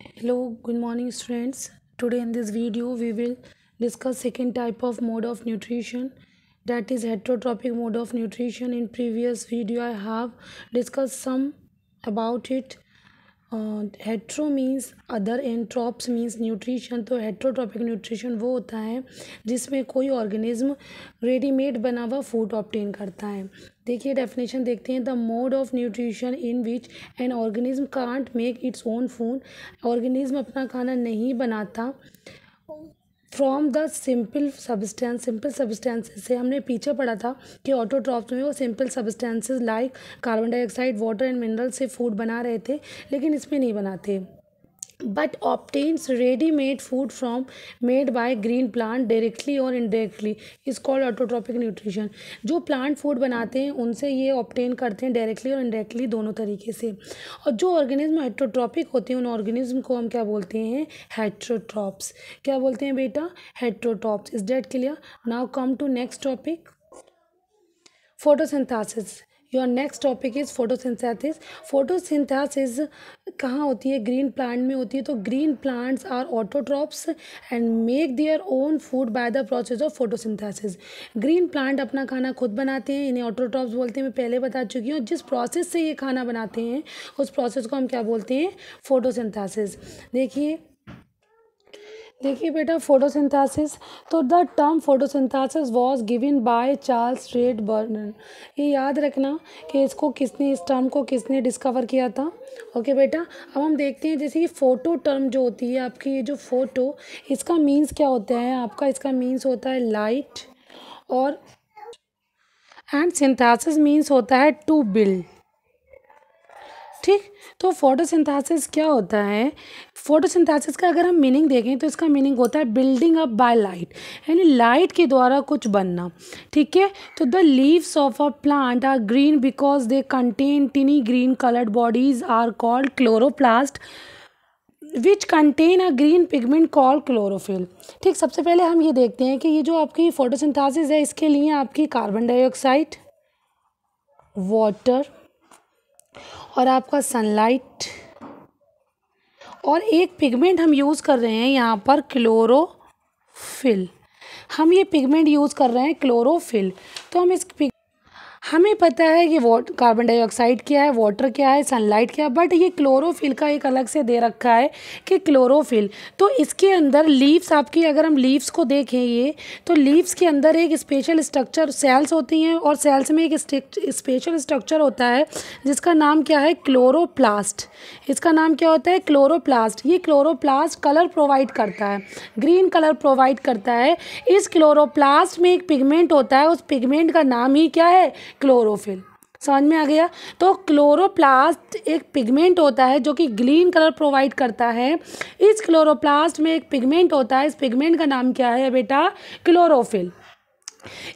hello good morning students today in this video we will discuss second type of mode of nutrition that is heterotrophic mode of nutrition in previous video i have discussed some about it uh, hetero means other and trophs means nutrition तो heterotrophic nutrition वो होता है जिसमें कोई organism readymade बना हुआ food obtain करता है देखिए डेफिनेशन देखते हैं the mode of nutrition in which an organism can't make its own food organism अपना खाना नहीं बनाता from the simple substance simple substances से हमने पीछे पढ़ा था कि ऑटोट्रॉप्स में वो simple substances like carbon dioxide water and mineral से फूड बना रहे थे लेकिन इसमें नहीं बनाते but obtains ready made food from made by green plant directly or indirectly is called autotrophic nutrition जो plant food बनाते हैं उनसे ये obtain करते हैं directly और indirectly दोनों तरीके से और जो organism heterotrophic होते हैं उन organism को हम क्या बोलते हैं heterotrophs क्या बोलते हैं बेटा heterotrophs is that clear now come to next topic photosynthesis your next topic is photosynthesis photosynthesis कहाँ होती है ग्रीन प्लांट में होती है तो green plants are autotrophs and make their own food by the process of photosynthesis green plant अपना खाना खुद बनाते हैं इन्हें ऑटोट्रॉप्स बोलते हैं मैं पहले बता चुकी हूँ जिस प्रोसेस से ये खाना बनाते हैं उस प्रोसेस को हम क्या बोलते हैं फोटोसिंथेसिस देखिए देखिए बेटा फोटोसिंथेसिस तो the term photosynthesis was given by Charles Reid Barnes ये याद रखना कि इसको किसने इस टर्म को किसने डिस्कवर किया था ओके बेटा अब हम देखते हैं जैसे कि फ़ोटो टर्म जो होती है आपकी ये जो फ़ोटो इसका मीन्स क्या होता है आपका इसका मीन्स होता है लाइट और एंड सिंथेसिस मीन्स होता है टू बिल्ड ठीक तो फोटोसिंथेसिस क्या होता है फोटोसिंथेसिस का अगर हम मीनिंग देखें तो इसका मीनिंग होता है बिल्डिंग अप बाय लाइट यानी लाइट के द्वारा कुछ बनना ठीक है तो the leaves of a plant are green because they contain tiny green coloured bodies are called chloroplast which contain a green pigment call chlorophyll ठीक सबसे पहले हम ये देखते हैं कि ये जो आपकी फोटोसिंथेसिस है इसके लिए आपकी कार्बन डाइऑक्साइड वाटर और आपका सनलाइट और एक पिगमेंट हम यूज़ कर रहे हैं यहाँ पर क्लोरोफिल हम ये पिगमेंट यूज़ कर रहे हैं क्लोरोफिल तो हम इस पिग हमें पता है कि वॉट कार्बन डाइऑक्साइड क्या है वाटर क्या है सनलाइट क्या है बट ये क्लोरोफिल का एक अलग से दे रखा है कि क्लोरोफिल तो इसके अंदर लीव्स आपकी अगर हम लीव्स को देखें ये तो लीव्स के अंदर एक स्पेशल स्ट्रक्चर सेल्स होती हैं और सेल्स में एक स्पेशल स्ट्रक्चर होता है जिसका नाम क्या है क्लोरोप्लास्ट इसका नाम क्या होता है क्लोरोप्लास्ट ये क्लोरोप्लास्ट कलर प्रोवाइड करता है ग्रीन कलर प्रोवाइड करता है इस क्लोरोप्लास्ट में एक पिगमेंट होता है उस पिगमेंट का नाम ही क्या है क्लोरोफिल समझ में आ गया तो क्लोरोप्लास्ट एक पिगमेंट होता है जो कि ग्रीन कलर प्रोवाइड करता है इस क्लोरोप्लास्ट में एक पिगमेंट होता है इस पिगमेंट का नाम क्या है बेटा क्लोरोफिल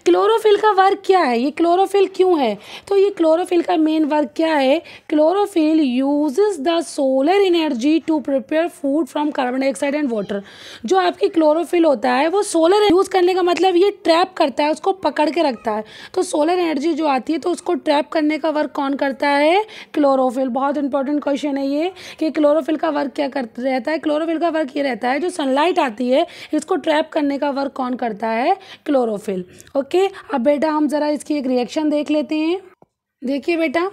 क्लोरोफिल का वर्क क्या है ये क्लोरोफिल क्यों है तो ये क्लोरोफिल का मेन वर्क क्या है chlorophyll uses the solar energy to prepare food from carbon dioxide and water जो आपकी क्लोरोफिल होता है वो सोलर यूज़ करने का मतलब ये ट्रैप करता है उसको पकड़ के रखता है तो सोलर एनर्जी जो आती है तो उसको ट्रैप करने का वर्क कौन करता है क्लोरोफिल बहुत इंपॉर्टेंट क्वेश्चन है ये कि क्लोरोफिल का वर्क क्या कर रहता है क्लोरोफिल का वर्क ये रहता है जो सनलाइट आती है इसको ट्रैप करने का वर्क कौन करता है क्लोरोफिल ओके अब बेटा हम ज़रा इसकी एक रिएक्शन देख लेते हैं देखिए बेटा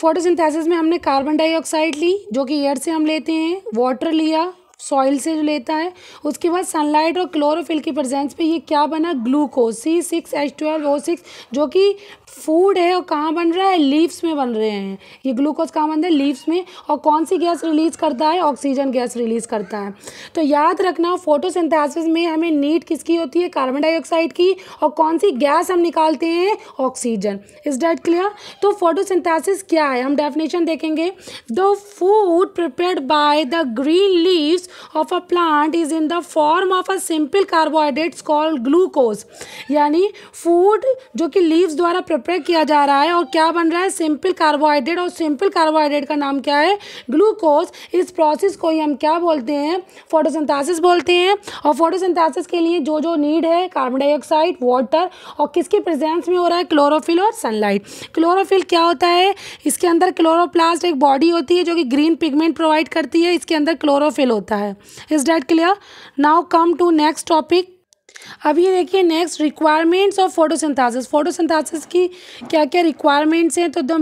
फोटोसिंथेसिस में हमने कार्बन डाइऑक्साइड ली जो कि एयर से हम लेते हैं वाटर लिया सॉइल से जो लेता है उसके बाद सनलाइट और क्लोरोफिल की प्रेजेंस पे ये क्या बना glucose C six H twelve O six जो कि फूड है और कहाँ बन रहा है लीव्स में बन रहे हैं ये ग्लूकोज कहाँ बन रहा है लीव्स में और कौन सी गैस रिलीज़ करता है ऑक्सीजन गैस रिलीज़ करता है तो याद रखना फोटोसिंथेसिस में हमें नीड किसकी होती है कार्बन डाइऑक्साइड की और कौन सी गैस हम निकालते हैं ऑक्सीजन इज डेट क्लियर तो फोटो क्या है हम डेफिनेशन देखेंगे the food prepare by the green leaves of a plant is in the form of a simple carbohydrates call glucose यानी फूड जो कि लीव्स द्वारा प्रिपेयर किया जा रहा है और क्या बन रहा है सिंपल कार्बोहाइड्रेट और सिंपल कार्बोहाइड्रेट का नाम क्या है ग्लूकोज इस प्रोसेस को ही हम क्या बोलते हैं फोटोसिंथेसिस बोलते हैं और फोटोसिंथेसिस के लिए जो जो नीड है कार्बन डाइऑक्साइड वाटर और किसके प्रेजेंस में हो रहा है क्लोरोफिल और सनलाइट क्लोरोफिल क्या होता है इसके अंदर क्लोरोप्लास्ट एक बॉडी होती है जो कि ग्रीन पिगमेंट प्रोवाइड करती है इसके अंदर क्लोरोफिल होता है है is that clear now come to next topic अब ये देखिए next requirements of photosynthesis photosynthesis की क्या क्या रिक्वायरमेंट्स हैं तो the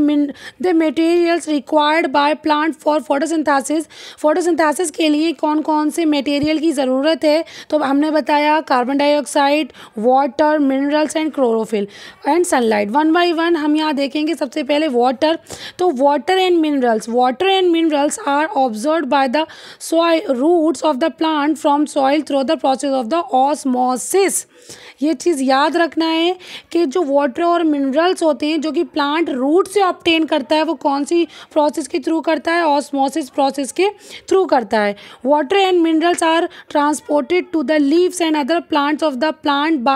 the materials required by plant for photosynthesis photosynthesis के लिए कौन कौन से मटेरियल की ज़रूरत है तो हमने बताया carbon dioxide water minerals and chlorophyll and sunlight one by one हम यहाँ देखेंगे सबसे पहले वाटर तो water and minerals water and minerals are observe by the soil roots of the plant from soil through the process of the osmosis basis ये चीज़ याद रखना है कि जो वाटर और मिनरल्स होते हैं जो कि प्लांट रूट से ऑप्टेन करता है वो कौन सी प्रोसेस के थ्रू करता है ऑस्मोसिस प्रोसेस के थ्रू करता है water and minerals are transported to the leaves and other plants of the plant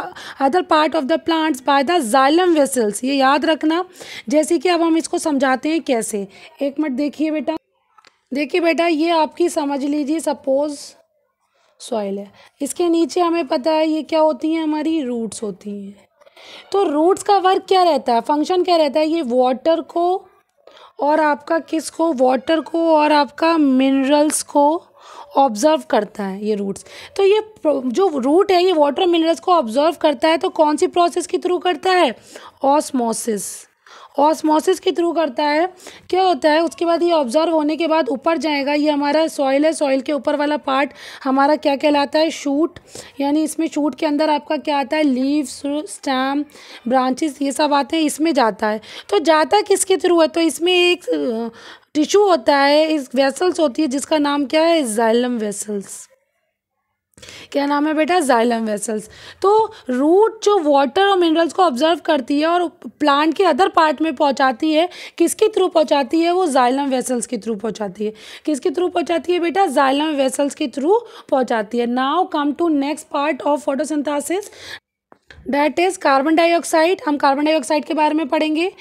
other part of the plants by the xylem vessels ये याद रखना जैसे कि अब हम इसको समझाते हैं कैसे एक मिनट देखिए बेटा देखिए बेटा ये आपकी समझ लीजिए सपोज़ सॉइल है इसके नीचे हमें पता है ये क्या होती हैं हमारी रूट्स होती हैं तो रूट्स का वर्क क्या रहता है फंक्शन क्या रहता है ये वाटर को और आपका किस को वाटर को और आपका मिनरल्स को ऑब्जर्व करता है ये रूट्स तो ये जो रूट है ये वाटर मिनरल्स को ऑब्जर्व करता है तो कौन सी प्रोसेस के थ्रू करता है ऑस्मोसिस ऑस्मोसिस के थ्रू करता है क्या होता है उसके बाद ये ऑब्जर्व होने के बाद ऊपर जाएगा ये हमारा सॉइल है सॉइल के ऊपर वाला पार्ट हमारा क्या कहलाता है शूट यानी इसमें शूट के अंदर आपका क्या आता है लीव्स स्टैम ब्रांचेस ये सब आते हैं इसमें जाता है तो जाता किसके थ्रू है तो इसमें एक टिश्यू होता है इस वेसल्स होती है जिसका नाम क्या है जाइलम वेसल्स क्या नाम है बेटा जाइलम वेसल्स तो रूट जो वाटर और मिनरल्स को ऑब्जर्व करती है और प्लांट के अदर पार्ट में पहुंचाती है किसके थ्रू पहुंचाती है वो जाइलम वेसल्स के थ्रू पहुंचाती है किसके थ्रू पहुंचाती है बेटा जाइलम वेसल्स के थ्रू पहुंचाती है now come to next part of photosynthesis that is carbon dioxide हम कार्बन डाइऑक्साइड के बारे में पढ़ेंगे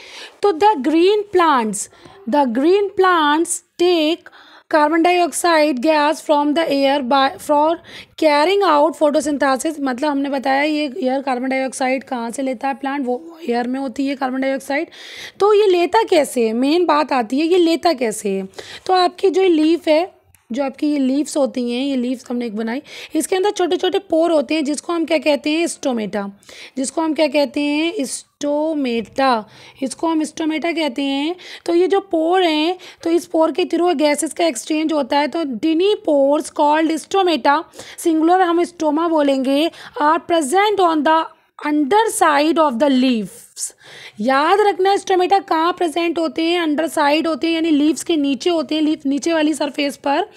तो the green plants the green plants take carbon dioxide gas from the air by for carrying out photosynthesis मतलब हमने बताया ये एयर कार्बन डाइऑक्साइड कहाँ से लेता है प्लांट वो एयर में होती है कार्बन डाइऑक्साइड तो ये लेता कैसे है मेन बात आती है ये लेता कैसे है तो आपकी जो लीफ है जो आपकी ये लीव्स होती हैं ये लीव्स हमने एक बनाई इसके अंदर छोटे छोटे पोर होते हैं जिसको हम क्या कहते हैं स्टोमेटा जिसको हम क्या कहते हैं स्टोमेटा इसको हम स्टोमेटा कहते हैं तो ये जो पोर हैं तो इस पोर के थ्रू गैसेस का एक्सचेंज होता है तो tiny pores called stomata singular हम स्टोमा बोलेंगे are present on the underside of the leave leaves याद रखना स्टोमेटा कहाँ प्रेजेंट होते हैं अंडर साइड होते हैं यानी लीव्स के नीचे होते हैं लीफ नीचे वाली सरफेस पर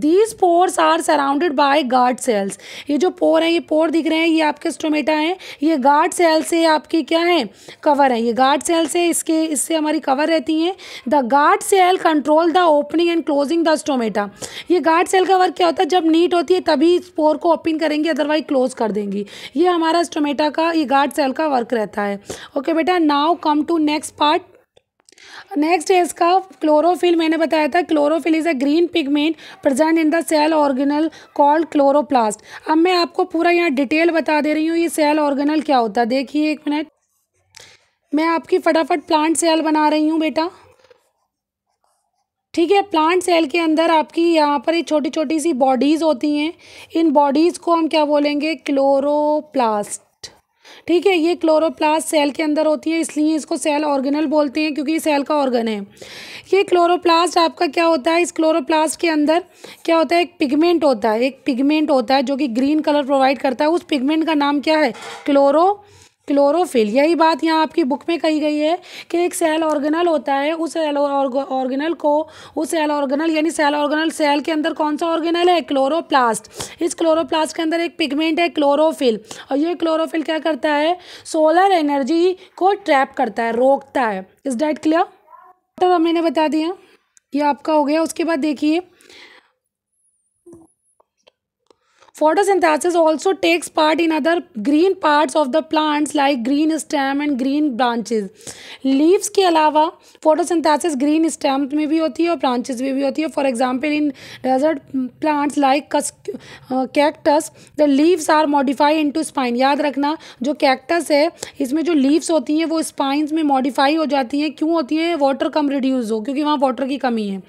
these pores are surrounded by guard cells ये जो पोर हैं ये पोर दिख रहे हैं ये आपके स्टोमेटा हैं ये गार्ड सेल से आपके क्या है कवर है ये गार्ड सेल से इसके इससे हमारी कवर रहती हैं the guard cell control the opening and closing the stomata ये गार्ड सेल का वर्क क्या होता है जब नीट होती है तभी इस पोर को ओपन करेंगे अदरवाइज क्लोज कर देंगी ये हमारा स्टोमेटा का ये गार्ड सेल का वर्क रहता है ओके ओके बेटा now come to next part next है इसका क्लोरोफिल मैंने बताया था chlorophyll is a green pigment present in the cell organelle called chloroplast अब मैं आपको पूरा यहाँ डिटेल बता दे रही हूँ ये सेल ऑर्गेनल क्या होता है देखिए एक मिनट मैं आपकी फटाफट प्लांट सेल बना रही हूँ बेटा ठीक है प्लांट सेल के अंदर आपकी यहाँ पर ये छोटी छोटी सी बॉडीज़ होती हैं इन बॉडीज़ को हम क्या बोलेंगे क्लोरोप्लास्ट ठीक है ये क्लोरोप्लास्ट सेल के अंदर होती है इसलिए इसको सेल ऑर्गेनल बोलते हैं क्योंकि ये सेल का ऑर्गन है ये क्लोरोप्लास्ट आपका क्या होता है इस क्लोरोप्लास्ट के अंदर क्या होता है एक पिगमेंट होता है एक पिगमेंट होता है जो कि ग्रीन कलर प्रोवाइड करता है उस पिगमेंट का नाम क्या है क्लोरो क्लोरोफिल यही बात यहाँ आपकी बुक में कही गई है कि एक सेल ऑर्गेनल होता है उस सेल ऑर्गेनल को उस सेल ऑर्गेनल यानी सेल ऑर्गेनल सेल के अंदर कौन सा ऑर्गेनल है क्लोरोप्लास्ट इस क्लोरोप्लास्ट के अंदर एक पिगमेंट है क्लोरोफिल और ये क्लोरोफिल क्या करता है सोलर एनर्जी को ट्रैप करता है रोकता है इज डैट क्लियर मैंने बता दिया ये आपका हो गया उसके बाद देखिए photosynthesis also takes part in other green parts of the plants like green stem and green branches leaves के अलावा photosynthesis green stem में भी होती है और branches में भी होती है for example in desert plants like cactus the leaves are modified into spine याद रखना जो cactus है इसमें जो leaves होती हैं वो spines में modify हो जाती हैं क्यों होती हैं water कम reduce हो क्योंकि वहाँ water की कमी है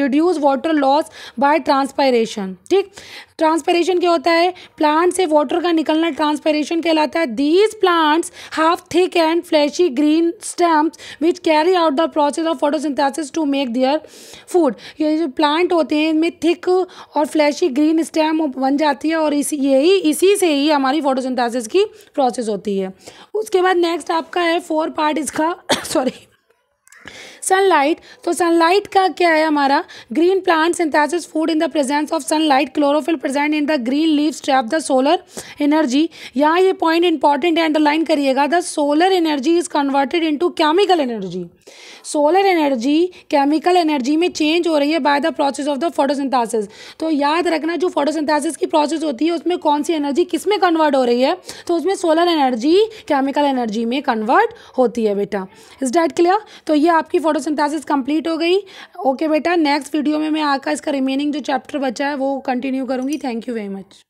reduce water loss by transpiration ठीक ट्रांसपेरेशन क्या होता है प्लांट से वाटर का निकलना ट्रांसपेरेशन कहलाता है these plants half thick and fleshy green stumps which carry out the process of photosynthesis to make their food ये जो प्लांट होते हैं इनमें थिक और फ्लैशी ग्रीन स्टेम बन जाती है और इसी यही इसी से ही हमारी फोटोसिंथेसिस की प्रोसेस होती है उसके बाद नेक्स्ट आपका है फोर पार्ट इसका सॉरी सनलाइट तो सनलाइट का क्या है हमारा green plant synthesis food in the presence of sunlight chlorophyll present in the green leaves trap the solar energy यहाँ ये पॉइंट इंपॉर्टेंट है अंडरलाइन करिएगा the solar energy is converted into chemical energy solar energy chemical energy में change हो रही है by the process of the photosynthesis तो याद रखना जो फोटोसिंथेसिस की प्रोसेस होती है उसमें कौन सी एनर्जी किस में कन्वर्ट हो रही है तो उसमें सोलर एनर्जी केमिकल एनर्जी में कन्वर्ट होती है बेटा इज डैट क्लियर तो ये आपकी फोटोसिंथेसिस कंप्लीट हो गई ओके बेटा नेक्स्ट वीडियो में मैं आकर इसका रिमेनिंग जो चैप्टर बचा है वो कंटिन्यू करूँगी थैंक यू वेरी मच